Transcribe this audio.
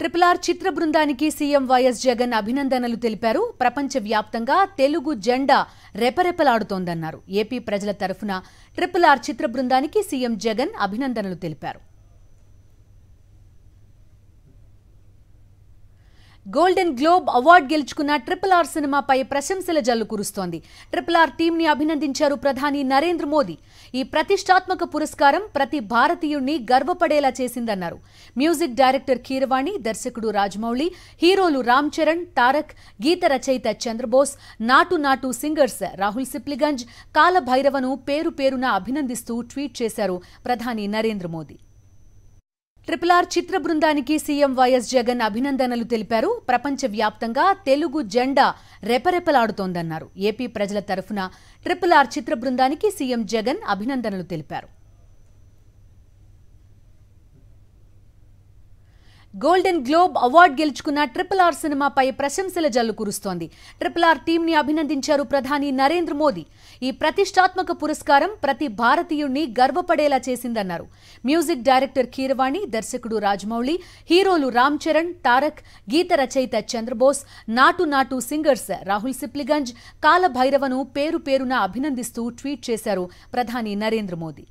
triple R చిత్ర బృందానికి CM YS Jagan అభినందనలు తెలిపారు ప్రపంచ వ్యాప్తంగా తెలుగు జెండా రెపరెపలాడుతోందన్నారు ఏపీ ప్రజల తరఫున ట్రిపుల్ ఆర్ చిత్ర బృందానికి సీఎం జగన్ అభినందనలు తెలిపారు గోల్డెన్ గ్లోబ్ అవార్డు గెలుచుకున్న ట్రిపుల్ ఆర్ సినిమాపై ప్రశంసల జల్లు కురుస్తోంది ట్రిపుల్ ఆర్ టీంని అభినందించారు ప్రధాని నరేంద్ర మోదీ ఈ ప్రతిష్టాత్మక పురస్కారం ప్రతి భారతీయుణ్ణి గర్వపడేలా చేసిందన్నారు మ్యూజిక్ డైరెక్టర్ కీరవాణి దర్శకుడు రాజమౌళి హీరోలు రామ్ చరణ్ తారక్ గీత రచయిత చంద్రబోస్ నాటు నాటు సింగర్స్ రాహుల్ సిప్లిగంజ్ కాలభైరవను పేరు పేరున అభినందిస్తూ ట్వీట్ చేశారు ప్రధాని నరేంద్ర మోదీ ట్రిపుల్ ఆర్ చిత్ర బృందానికి సీఎం వైఎస్ జగన్ అభినందనలు తెలిపారు ప్రపంచ వ్యాప్తంగా తెలుగు జెండా రెపరెపలాడుతోందన్నారు ఏపీ ప్రజల తరఫున ట్రిపుల్ ఆర్ చిత్ర బృందానికి సీఎం జగన్ అభినందనలు తెలిపారు గోల్డెన్ గ్లోబ్ అవార్డు గెలుచుకున్న ట్రిపుల్ ఆర్ సినిమాపై ప్రశంసల జల్లు కురుస్తోంది ట్రిపుల్ ఆర్ టీంని అభినందించారు ప్రధాని నరేంద్ర మోదీ ఈ ప్రతిష్టాత్మక పురస్కారం ప్రతి భారతీయుణ్ణి గర్వపడేలా చేసిందన్నారు మ్యూజిక్ డైరెక్టర్ కీరవాణి దర్శకుడు రాజమౌళి హీరోలు రామ్ చరణ్ తారక్ గీత రచయిత చంద్రబోస్ నాటు నాటు సింగర్స్ రాహుల్ సిప్లిగంజ్ కాలభైరవను పేరు పేరున అభినందిస్తూ ట్వీట్ చేశారు ప్రధాని నరేంద్ర మోదీ